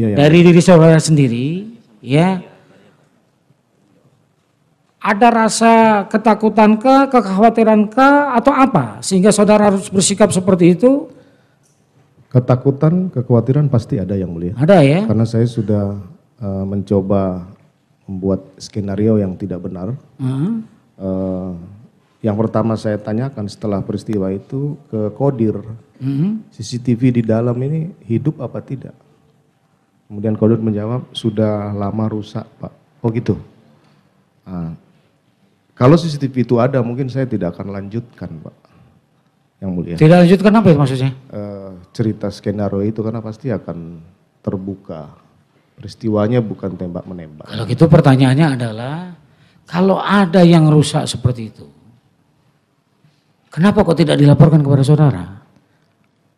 ya, ya. dari diri saudara sendiri, ya. Ada rasa ketakutan ke, kekhawatiran ke, atau apa sehingga saudara harus bersikap seperti itu? Ketakutan, kekhawatiran pasti ada yang mulia. Ada ya. Karena saya sudah uh, mencoba membuat skenario yang tidak benar. Uh -huh. uh, yang pertama saya tanyakan setelah peristiwa itu ke kodir, uh -huh. CCTV di dalam ini hidup apa tidak? Kemudian Kodut menjawab, sudah lama rusak Pak. Oh gitu? Nah, kalau CCTV itu ada mungkin saya tidak akan lanjutkan Pak. Yang mulia. Tidak lanjutkan apa ya maksudnya? Eh, cerita skenario itu karena pasti akan terbuka. Peristiwanya bukan tembak menembak. Kalau gitu pertanyaannya adalah, kalau ada yang rusak seperti itu, kenapa kok tidak dilaporkan kepada saudara?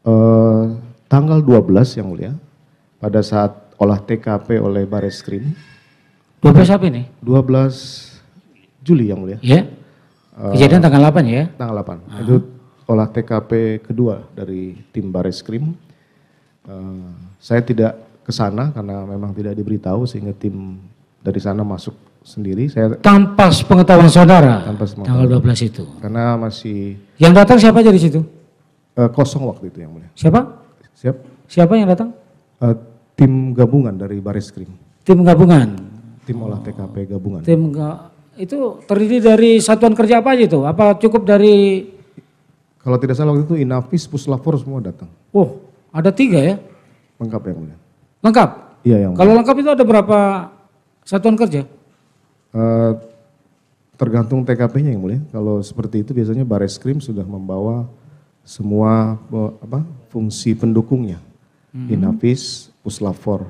Eh, tanggal tanggal 12 yang mulia, pada saat olah TKP oleh Baris Krim. 12 apa ini? 12 Juli yang mulia. Iya. Kejadian uh, tanggal 8 ya? Tanggal 8. Uh -huh. Itu olah TKP kedua dari tim Baris Krim. Uh, saya tidak ke sana karena memang tidak diberitahu sehingga tim dari sana masuk sendiri saya tanpa pengetahuan saudara tanpa pengetahuan. tanggal 12 itu karena masih yang datang siapa aja di situ uh, kosong waktu itu yang mulia siapa siap siapa yang datang uh, tim gabungan dari Baris Krim. Tim gabungan. Tim olah TKP gabungan. Tim ga, itu terdiri dari satuan kerja apa aja itu? Apa cukup dari Kalau tidak salah waktu itu Inafis, Puslapor semua datang. Oh, ada tiga ya? Lengkap yang mulia. Lengkap? Iya yang Kalau lengkap itu ada berapa satuan kerja? Uh, tergantung TKP-nya yang mulia. Kalau seperti itu biasanya Baris Krim sudah membawa semua eh, apa fungsi pendukungnya hmm. Inavis, Puslapor.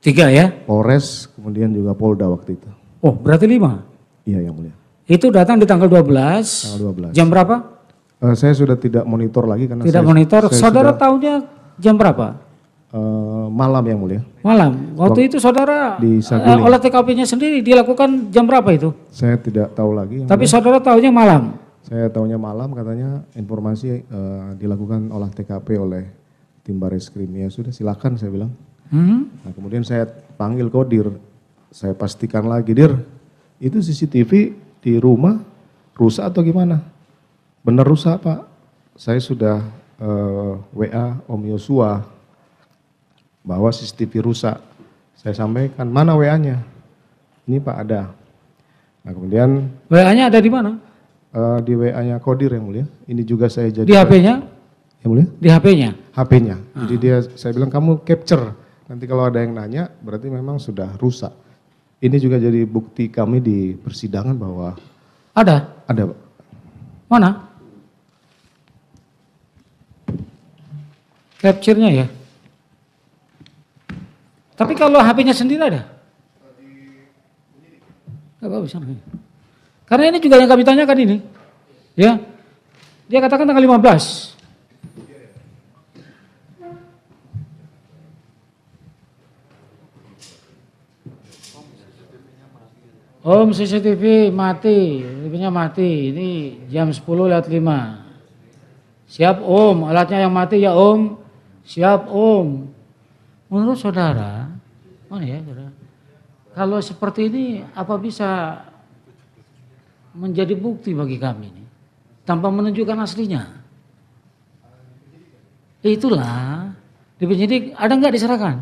Tiga ya? Polres, kemudian juga Polda waktu itu. Oh, berarti lima? Iya, yang mulia. Itu datang di tanggal 12. Tanggal 12. Jam berapa? Uh, saya sudah tidak monitor lagi karena tidak saya, monitor. Saya saudara sudah... tahunya jam berapa? Uh, malam yang mulia. Malam. Waktu itu saudara di uh, olah TKP-nya sendiri dilakukan jam berapa itu? Saya tidak tahu lagi. Tapi mulia. saudara tahunya malam. Saya tahunya malam katanya informasi uh, dilakukan olah TKP oleh tim baris krim ya sudah silakan saya bilang hmm? nah, kemudian saya panggil kodir saya pastikan lagi dir itu CCTV di rumah rusak atau gimana bener rusak pak saya sudah uh, eh, WA Om Yosua bahwa CCTV rusak saya sampaikan mana WA-nya ini pak ada nah kemudian WA-nya ada di mana uh, di WA-nya Kodir yang mulia ini juga saya jadi di HP-nya Ya boleh? Di HP-nya? HP-nya. Ah. Jadi dia, saya bilang kamu capture. Nanti kalau ada yang nanya, berarti memang sudah rusak. Ini juga jadi bukti kami di persidangan bahwa... Ada? Ada, Mana? Capture-nya ya? Tapi kalau HP-nya sendiri ada? Gak bagus. Karena ini juga yang kami tanyakan ini. Ya. Dia katakan tanggal 15. Om CCTV mati, TV-nya mati. Ini jam 10 lewat 5. Siap Om, alatnya yang mati ya Om. Siap Om. Menurut saudara, mana ya saudara? Kalau seperti ini apa bisa menjadi bukti bagi kami ini? Tanpa menunjukkan aslinya. Itulah di penyidik ada nggak diserahkan?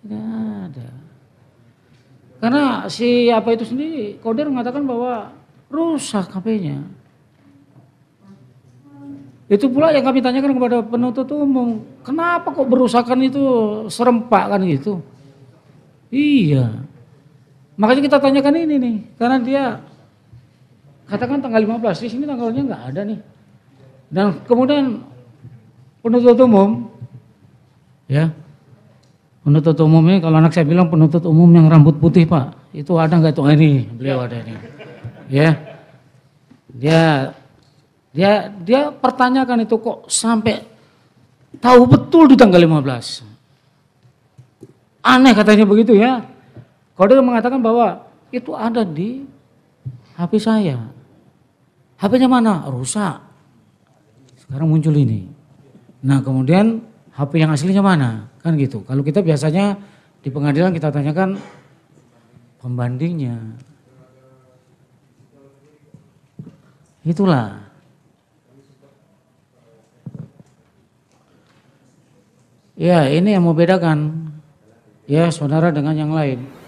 Tidak ada. Karena si apa itu sendiri, Koder mengatakan bahwa rusak HP-nya. Itu pula yang kami tanyakan kepada penuntut umum, kenapa kok berusakan itu serempak kan gitu? Iya. Makanya kita tanyakan ini nih, karena dia katakan tanggal 15, di sini tanggalnya nggak ada nih. Dan kemudian penuntut umum ya Penuntut umumnya kalau anak saya bilang penuntut umum yang rambut putih pak, itu ada nggak tuh nah, ini beliau ada ini, ya dia dia dia pertanyakan itu kok sampai tahu betul di tanggal 15. Aneh katanya begitu ya. Kalau dia mengatakan bahwa itu ada di HP saya. HPnya mana? Rusak. Sekarang muncul ini. Nah kemudian HP yang aslinya mana? Kan gitu. Kalau kita biasanya di pengadilan kita tanyakan pembandingnya. Itulah. Ya, ini yang membedakan ya saudara dengan yang lain.